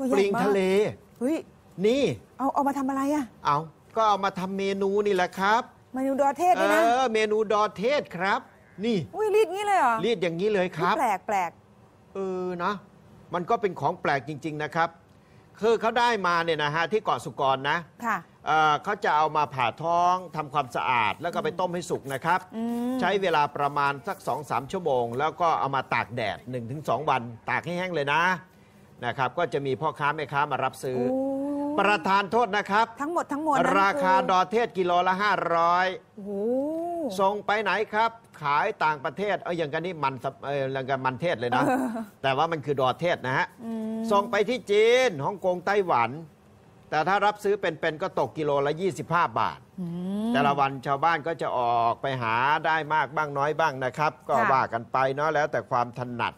ปลิงทะเลเฮ้ยนี่เอาเอามาทำอะไรอ่ะ เอาก็เอามาทำเมนูนี่แหละครับ เมนูดอเทศเลยนะอเมนูดอเทศครับ นี่อุ้ยรีดงี้เลยเหรอรีดอย่างนี้เลยครับ แปลกแปลกเออนะ มันก็เป็นของแปลกจริงๆนะครับคือเขาได้มาเนี่ยนะฮะที่เกาะสุกรนะค่ะเเขาจะเอามาผ่าท้องทำความสะอาดแล้วก็ไปต้มให้สุกนะครับ ใช้เวลาประมาณสัก2-3ชั่วโมง แล้วก็เอามาตากแดด1-2 วันตากให้แห้งเลยนะนะครับก็จะมีพ่อค้าแม่ค้ามารับซื้อ ประธานโทษนะครับ ทั้งหมดทั้งมวลราคาดอเทศกิโลละ500ร้อยส่งไปไหนครับ ขายต่างประเทศเอออย่างกันนี้มันเอออย่างกันมันเทศเลยนะ แต่ว่ามันคือดอเทศนะฮะส่งไปที่จีนฮ่องกงไต้หวัน แต่ถ้ารับซื้อเป็น ๆ ก็ตกกิโลละ 25 บาทแต่ละวันชาวบ้านก็จะออกไปหาได้มากบ้างน้อยบ้างนะครับ ก็ว่ากันไปเนาะแล้ว แต่ความถนัด